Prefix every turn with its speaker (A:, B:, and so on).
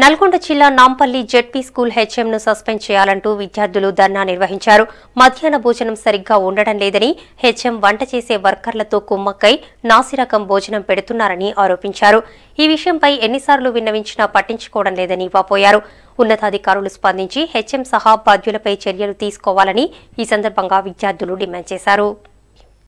A: నల్గొండ జిల్లా Nampally ZP school హెచ్ఎంను suspend చేయాలంటూ విద్యార్థులు ధర్నా నిర్వహించారు మధ్యాహ్న భోజనం సరిగ్గా ఉండడం లేదని హెచ్ఎం వంట చేసే వర్కర్లతో కుమ్మక్కై నాసిరకం భోజనం పెడుతున్నారని ఆరోపించారు ఈ విషయంపై ఎన్నిసార్లు విన్నవించినా పట్టించుకోవడం లేదని వాపోయారు ఉన్నతాధికారులు స్పందించి హెచ్ఎం సహా బాధ్యులపై చర్యలు తీసుకోవాలని ఈ సందర్భంగా విద్యార్థులు డిమాండ్ చేశారు